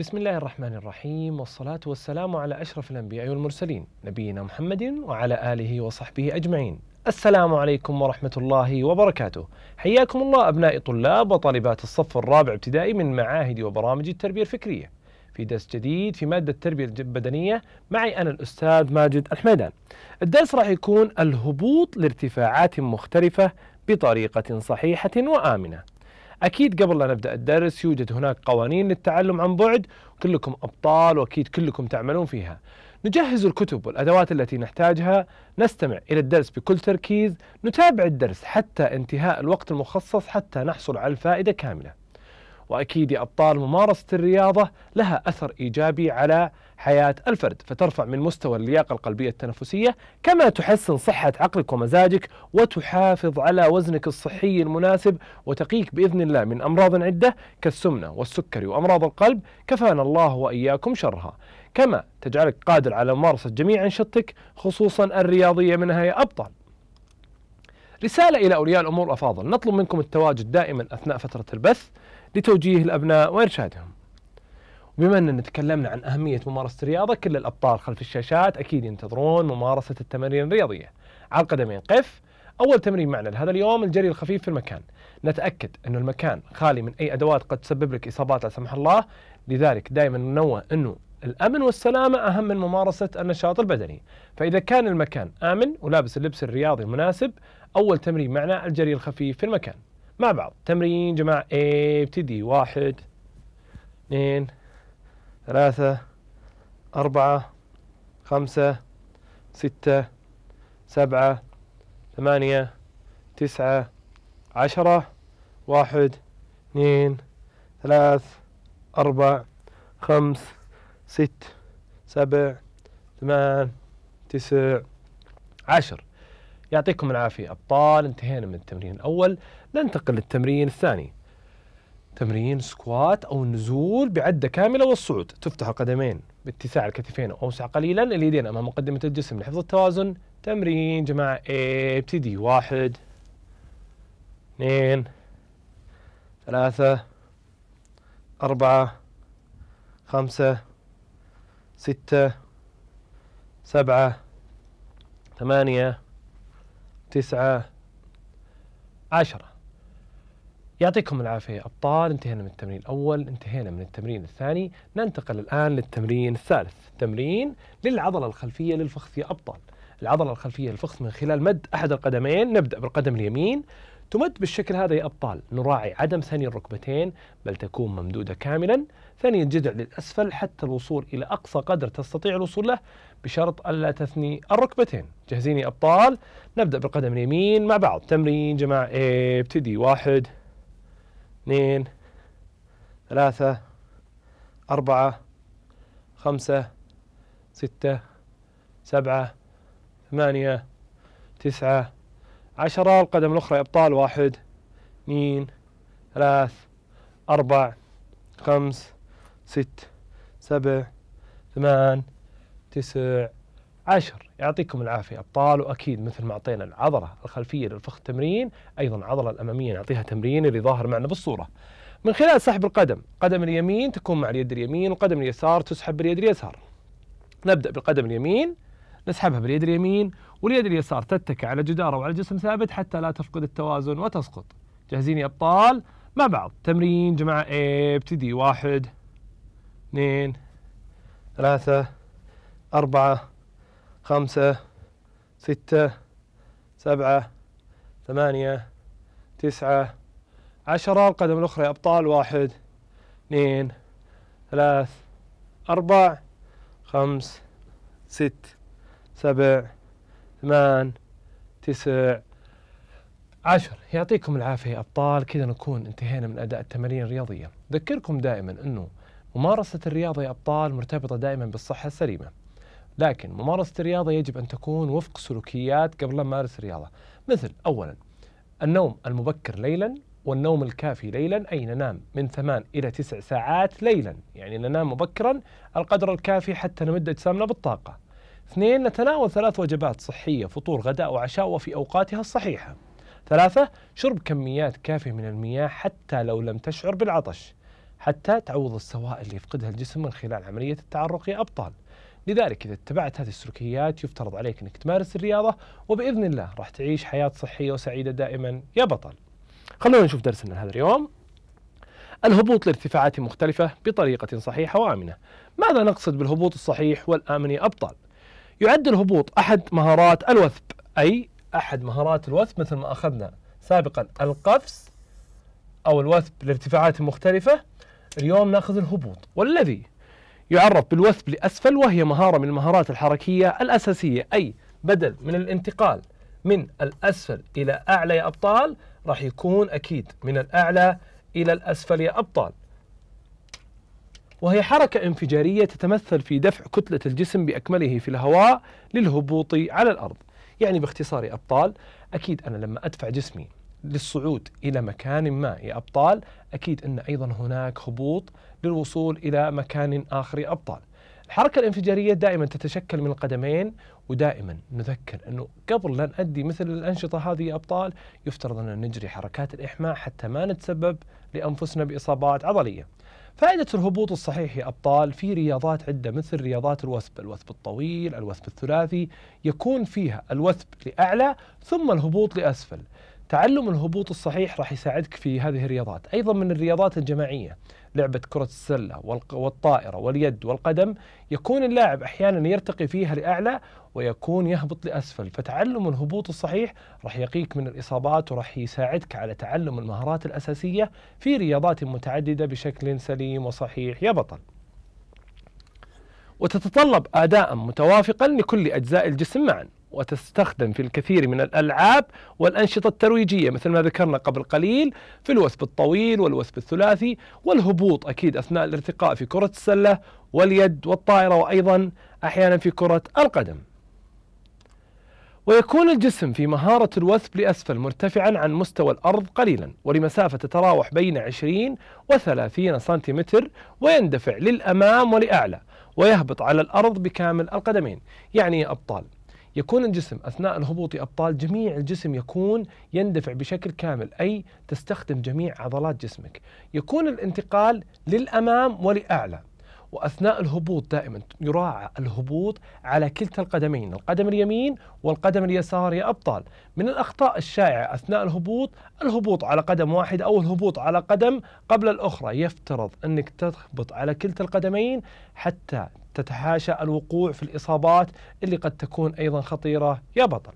بسم الله الرحمن الرحيم والصلاة والسلام على أشرف الأنبياء والمرسلين نبينا محمد وعلى آله وصحبه أجمعين السلام عليكم ورحمة الله وبركاته حياكم الله أبناء طلاب وطالبات الصف الرابع ابتدائي من معاهد وبرامج التربية الفكرية في درس جديد في مادة التربية البدنية معي أنا الأستاذ ماجد الحميدان الدرس راح يكون الهبوط لارتفاعات مختلفة بطريقة صحيحة وآمنة أكيد قبل لا نبدأ الدرس يوجد هناك قوانين للتعلم عن بعد كلكم أبطال وأكيد كلكم تعملون فيها نجهز الكتب والأدوات التي نحتاجها نستمع إلى الدرس بكل تركيز نتابع الدرس حتى انتهاء الوقت المخصص حتى نحصل على الفائدة كاملة واكيد يا ابطال ممارسه الرياضه لها اثر ايجابي على حياه الفرد فترفع من مستوى اللياقه القلبيه التنفسيه كما تحسن صحه عقلك ومزاجك وتحافظ على وزنك الصحي المناسب وتقيك باذن الله من امراض عده كالسمنه والسكري وامراض القلب كفانا الله واياكم شرها كما تجعلك قادر على ممارسه جميع انشطتك خصوصا الرياضيه منها يا ابطال رسالة إلى أولياء الأمور الأفاضل نطلب منكم التواجد دائما أثناء فترة البث لتوجيه الأبناء وإرشادهم بما أننا تكلمنا عن أهمية ممارسة الرياضة كل الأبطال خلف الشاشات أكيد ينتظرون ممارسة التمارين الرياضية على القدمين قف أول تمرين معنا لهذا اليوم الجري الخفيف في المكان نتأكد أن المكان خالي من أي أدوات قد تسبب لك إصابات لا سمح الله لذلك دائما ننوه أنه الأمن والسلامة أهم من ممارسة النشاط البدني فإذا كان المكان آمن ولابس اللبس الرياضي المناسب أول تمرين معنا الجري الخفيف في المكان مع بعض تمرين جماعة A ابتدي واحد اثنين ثلاثة أربعة خمسة ستة سبعة ثمانية تسعة عشرة واحد اثنين ثلاث أربع خمس ست سبع ثمان تسع عشر يعطيكم العافية أبطال انتهينا من التمرين الأول ننتقل للتمرين الثاني تمرين سكوات أو النزول بعدة كاملة والصعود تفتح القدمين باتساع الكتفين أوسع قليلا اليدين أمام مقدمة الجسم لحفظ التوازن تمرين جماعة ابتدي واحد اثنين ثلاثة أربعة خمسة ستة سبعة ثمانية تسعة عشرة يعطيكم العافية أبطال انتهينا من التمرين الأول انتهينا من التمرين الثاني ننتقل الآن للتمرين الثالث تمرين للعضلة الخلفية للفخذ يا أبطال العضلة الخلفية للفخذ من خلال مد أحد القدمين نبدأ بالقدم اليمين تمد بالشكل هذا يا أبطال نراعي عدم ثني الركبتين بل تكون ممدودة كاملا ثانيا جذع للأسفل حتى الوصول إلى أقصى قدر تستطيع الوصول له بشرط ألا تثني الركبتين جاهزين يا أبطال نبدأ بالقدم اليمين مع بعض تمرين جماعة ابتدي واحد اثنين ثلاثة أربعة خمسة ستة سبعة ثمانية تسعة عشرة القدم الأخرى يا أبطال واحد اثنين ثلاث أربع خمس ست سبع ثمان تسع عشر يعطيكم العافية أبطال وأكيد مثل ما أعطينا العضلة الخلفية للفخذ تمرين أيضا العضلة الأمامية نعطيها تمرين اللي ظاهر معنا بالصورة من خلال سحب القدم قدم اليمين تكون مع اليد اليمين وقدم اليسار تسحب باليد اليسار نبدأ بالقدم اليمين نسحبها باليد اليمين واليد اليسار تتكى على جدار أو على جسم ثابت حتى لا تفقد التوازن وتسقط جاهزين يا أبطال مع بعض تمرين جماعة ابتدي واحد اثنين ثلاثة أربعة خمسة ستة سبعة ثمانية تسعة عشرة القدم الأخرى يا أبطال واحد اثنين ثلاث أربع خمس ست سبع ثمان تسع عشر يعطيكم العافية أبطال كذا نكون انتهينا من أداء التمارين الرياضية ذكركم دائما أنه ممارسة الرياضة يا أبطال مرتبطة دائما بالصحة السليمة لكن ممارسة الرياضة يجب أن تكون وفق سلوكيات قبل أن نمارس الرياضة مثل أولا النوم المبكر ليلا والنوم الكافي ليلا أي ننام من ثمان إلى تسع ساعات ليلا يعني ننام مبكرا القدر الكافي حتى نمد أجسامنا بالطاقة اثنين نتناول ثلاث وجبات صحية فطور غداء وعشاء وفي أوقاتها الصحيحة ثلاثة شرب كميات كافية من المياه حتى لو لم تشعر بالعطش حتى تعوض السوائل اللي يفقدها الجسم من خلال عملية التعرق يا أبطال لذلك إذا اتبعت هذه السلوكيات يفترض عليك أنك تمارس الرياضة وبإذن الله راح تعيش حياة صحية وسعيدة دائما يا بطل خلونا نشوف درسنا هذا اليوم الهبوط لارتفاعات مختلفة بطريقة صحيحة وآمنة ماذا نقصد بالهبوط الصحيح والآمن يا أبطال؟ يعد الهبوط أحد مهارات الوثب أي أحد مهارات الوثب مثل ما أخذنا سابقا القفز أو الوثب لارتفاعات مختلفة اليوم ناخذ الهبوط والذي يعرف بالوثب لأسفل وهي مهارة من المهارات الحركية الأساسية أي بدل من الانتقال من الأسفل إلى أعلى يا أبطال راح يكون أكيد من الأعلى إلى الأسفل يا أبطال وهي حركة انفجارية تتمثل في دفع كتلة الجسم بأكمله في الهواء للهبوط على الأرض يعني باختصار يا أبطال أكيد أنا لما أدفع جسمي للصعود إلى مكان ما يا أبطال أكيد أن أيضا هناك هبوط للوصول إلى مكان آخر يا أبطال الحركة الانفجارية دائما تتشكل من القدمين ودائما نذكر أنه قبل لا نؤدي مثل الأنشطة هذه يا أبطال يفترض أن نجري حركات الإحماء حتى ما نتسبب لأنفسنا بإصابات عضلية فائدة الهبوط الصحيح يا أبطال في رياضات عدة مثل رياضات الوثب الوثب الطويل الوثب الثلاثي يكون فيها الوثب لأعلى ثم الهبوط لأسفل تعلم الهبوط الصحيح راح يساعدك في هذه الرياضات أيضا من الرياضات الجماعية لعبة كرة السلة والطائرة واليد والقدم يكون اللاعب أحيانا يرتقي فيها لأعلى ويكون يهبط لأسفل فتعلم الهبوط الصحيح راح يقيك من الإصابات وراح يساعدك على تعلم المهارات الأساسية في رياضات متعددة بشكل سليم وصحيح يا بطل وتتطلب أداء متوافقا لكل أجزاء الجسم معاً وتستخدم في الكثير من الألعاب والأنشطة الترويجية مثل ما ذكرنا قبل قليل في الوثب الطويل والوثب الثلاثي والهبوط أكيد أثناء الارتقاء في كرة السلة واليد والطائرة وأيضا أحيانا في كرة القدم ويكون الجسم في مهارة الوثب لأسفل مرتفعا عن مستوى الأرض قليلا ولمسافة تتراوح بين 20 و 30 سنتيمتر ويندفع للأمام ولأعلى ويهبط على الأرض بكامل القدمين يعني أبطال يكون الجسم أثناء الهبوط أبطال جميع الجسم يكون يندفع بشكل كامل أي تستخدم جميع عضلات جسمك يكون الانتقال للأمام ولأعلى وأثناء الهبوط دائما يراعى الهبوط على كلتا القدمين القدم اليمين والقدم اليسار يا أبطال من الأخطاء الشائعة أثناء الهبوط الهبوط على قدم واحد أو الهبوط على قدم قبل الأخرى يفترض أنك تهبط على كلتا القدمين حتى تتحاشى الوقوع في الإصابات اللي قد تكون أيضا خطيرة يا بطل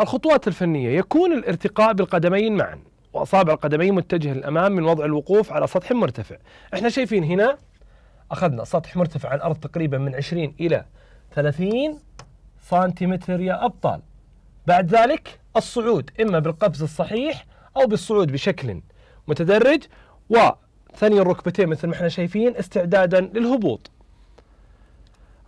الخطوات الفنية يكون الارتقاء بالقدمين معا واصابع القدمين متجهه للامام من وضع الوقوف على سطح مرتفع. احنا شايفين هنا اخذنا سطح مرتفع عن الارض تقريبا من 20 الى 30 سنتيمتر يا ابطال. بعد ذلك الصعود اما بالقفز الصحيح او بالصعود بشكل متدرج وثني الركبتين مثل ما احنا شايفين استعدادا للهبوط.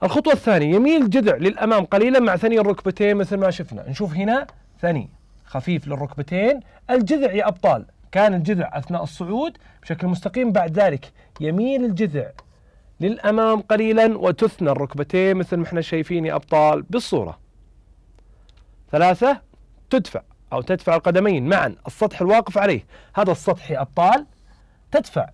الخطوة الثانية يميل الجذع للأمام قليلا مع ثني الركبتين مثل ما شفنا نشوف هنا ثني خفيف للركبتين الجذع يا أبطال كان الجذع أثناء الصعود بشكل مستقيم بعد ذلك يميل الجذع للأمام قليلا وتثنى الركبتين مثل ما احنا شايفين يا أبطال بالصورة ثلاثة تدفع أو تدفع القدمين معا السطح الواقف عليه هذا السطح يا أبطال تدفع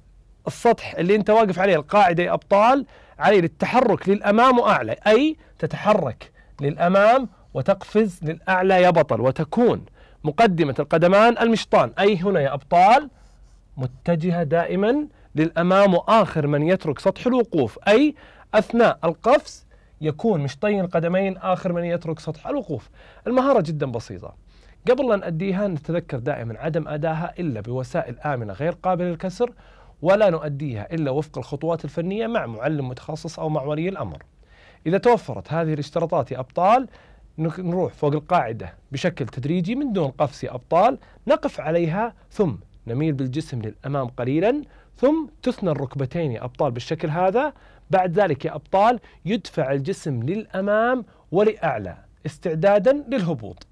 السطح اللي أنت واقف عليه القاعدة يا أبطال عليه للتحرك للأمام وأعلى أي تتحرك للأمام وتقفز للأعلى يا بطل وتكون مقدمة القدمان المشطان أي هنا يا أبطال متجهة دائما للأمام وآخر من يترك سطح الوقوف أي أثناء القفز يكون مشطين القدمين آخر من يترك سطح الوقوف المهارة جدا بسيطة قبل أن نأديها نتذكر دائما عدم أداها إلا بوسائل آمنة غير قابلة للكسر ولا نؤديها إلا وفق الخطوات الفنية مع معلم متخصص أو مع ولي الأمر إذا توفرت هذه الاشتراطات يا أبطال نروح فوق القاعدة بشكل تدريجي من دون قفز يا أبطال نقف عليها ثم نميل بالجسم للأمام قليلا ثم تثنى الركبتين يا أبطال بالشكل هذا بعد ذلك يا أبطال يدفع الجسم للأمام ولأعلى استعدادا للهبوط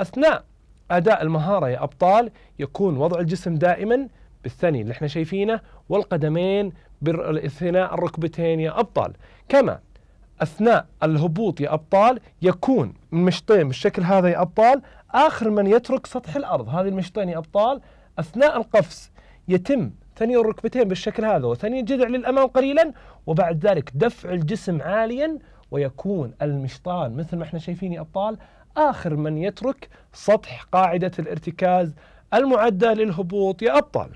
أثناء أداء المهارة يا أبطال يكون وضع الجسم دائما بالثني اللي احنا شايفينه والقدمين باثناء الركبتين يا أبطال كما أثناء الهبوط يا أبطال يكون المشطين بالشكل هذا يا أبطال آخر من يترك سطح الأرض هذه المشطين يا أبطال أثناء القفز يتم ثني الركبتين بالشكل هذا وثني الجذع للأمام قليلا وبعد ذلك دفع الجسم عاليا ويكون المشطان مثل ما احنا شايفين يا أبطال آخر من يترك سطح قاعدة الارتكاز المعدة للهبوط يا أبطال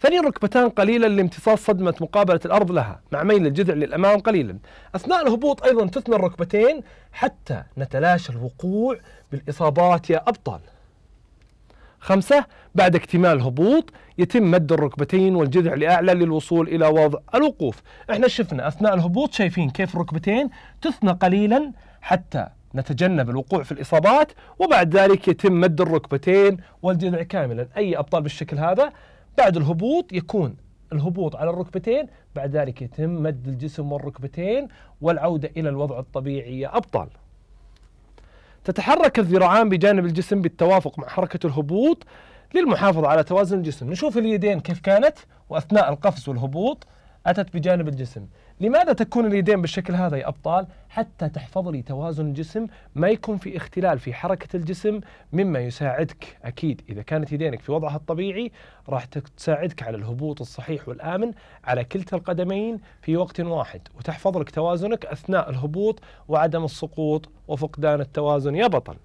ثني ركبتان قليلا لامتصاص صدمة مقابلة الأرض لها مع ميل الجذع للأمام قليلا أثناء الهبوط أيضا تثنى الركبتين حتى نتلاشى الوقوع بالإصابات يا أبطال خمسة بعد اكتمال الهبوط يتم مد الركبتين والجذع لأعلى للوصول إلى وضع الوقوف احنا شفنا أثناء الهبوط شايفين كيف الركبتين تثنى قليلا حتى نتجنب الوقوع في الإصابات وبعد ذلك يتم مد الركبتين والجذع كاملا أي أبطال بالشكل هذا بعد الهبوط يكون الهبوط على الركبتين بعد ذلك يتم مد الجسم والركبتين والعودة إلى الوضع الطبيعي يا أبطال تتحرك الذراعان بجانب الجسم بالتوافق مع حركة الهبوط للمحافظة على توازن الجسم نشوف اليدين كيف كانت وأثناء القفز والهبوط أتت بجانب الجسم لماذا تكون اليدين بالشكل هذا يا أبطال حتى تحفظ لي توازن الجسم ما يكون في اختلال في حركة الجسم مما يساعدك أكيد إذا كانت يدينك في وضعها الطبيعي راح تساعدك على الهبوط الصحيح والآمن على كلتا القدمين في وقت واحد وتحفظ لك توازنك أثناء الهبوط وعدم السقوط وفقدان التوازن يا بطل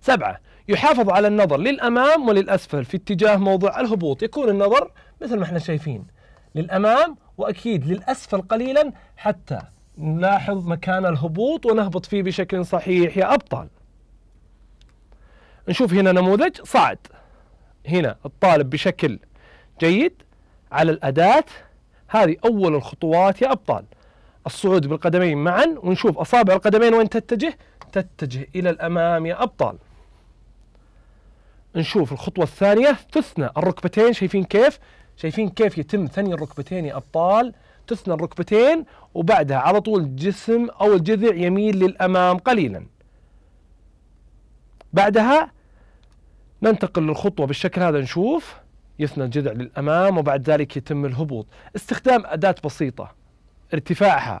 سبعة يحافظ على النظر للأمام وللأسفل في اتجاه موضوع الهبوط يكون النظر مثل ما احنا شايفين للأمام وأكيد للأسفل قليلا حتى نلاحظ مكان الهبوط ونهبط فيه بشكل صحيح يا أبطال نشوف هنا نموذج صعد هنا الطالب بشكل جيد على الأداة هذه أول الخطوات يا أبطال الصعود بالقدمين معا ونشوف أصابع القدمين وين تتجه تتجه إلى الأمام يا أبطال نشوف الخطوة الثانية تثنى الركبتين شايفين كيف شايفين كيف يتم ثني الركبتين يا ابطال تثنى الركبتين وبعدها على طول الجسم او الجذع يميل للامام قليلا بعدها ننتقل للخطوه بالشكل هذا نشوف يثنى الجذع للامام وبعد ذلك يتم الهبوط استخدام اداه بسيطه ارتفاعها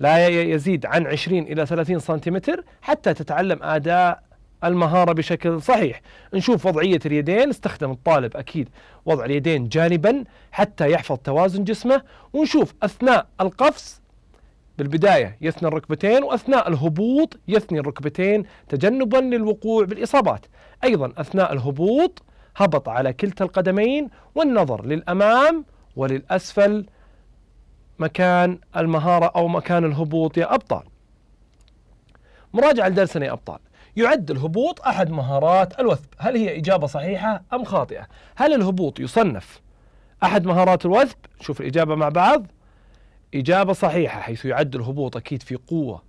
لا يزيد عن 20 الى 30 سنتيمتر حتى تتعلم اداء المهارة بشكل صحيح نشوف وضعية اليدين استخدم الطالب أكيد وضع اليدين جانبا حتى يحفظ توازن جسمه ونشوف أثناء القفز بالبداية يثني الركبتين وأثناء الهبوط يثني الركبتين تجنبا للوقوع بالإصابات أيضا أثناء الهبوط هبط على كلتا القدمين والنظر للأمام وللأسفل مكان المهارة أو مكان الهبوط يا أبطال مراجعة لدرسنا يا أبطال يعد الهبوط أحد مهارات الوثب هل هي إجابة صحيحة أم خاطئة هل الهبوط يصنف أحد مهارات الوثب شوف الإجابة مع بعض إجابة صحيحة حيث يعد الهبوط أكيد في قوة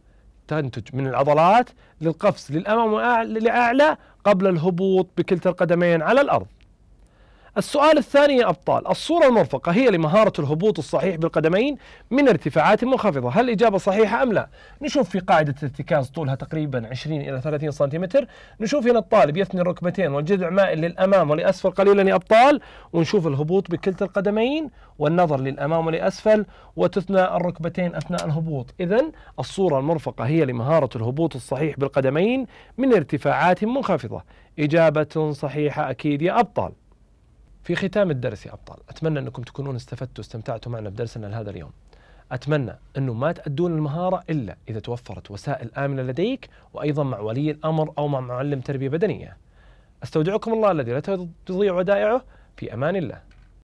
تنتج من العضلات للقفز للأمام ولأعلى قبل الهبوط بكلتا القدمين على الأرض السؤال الثاني يا أبطال الصورة المرفقة هي لمهارة الهبوط الصحيح بالقدمين من ارتفاعات منخفضة هل الإجابة صحيحة أم لا نشوف في قاعدة ارتكاز طولها تقريبا 20 إلى 30 سنتيمتر نشوف هنا الطالب يثني الركبتين والجذع مائل للأمام ولأسفل قليلا يا أبطال ونشوف الهبوط بكلتا القدمين والنظر للأمام ولأسفل وتثنى الركبتين أثناء الهبوط إذا الصورة المرفقة هي لمهارة الهبوط الصحيح بالقدمين من ارتفاعات منخفضة إجابة صحيحة أكيد يا أبطال في ختام الدرس يا أبطال أتمنى أنكم تكونون استفدتوا واستمتعتوا معنا بدرسنا لهذا اليوم أتمنى أنه ما تأدون المهارة إلا إذا توفرت وسائل آمنة لديك وأيضا مع ولي الأمر أو مع معلم تربية بدنية استودعكم الله الذي لا تضيع ودائعه في أمان الله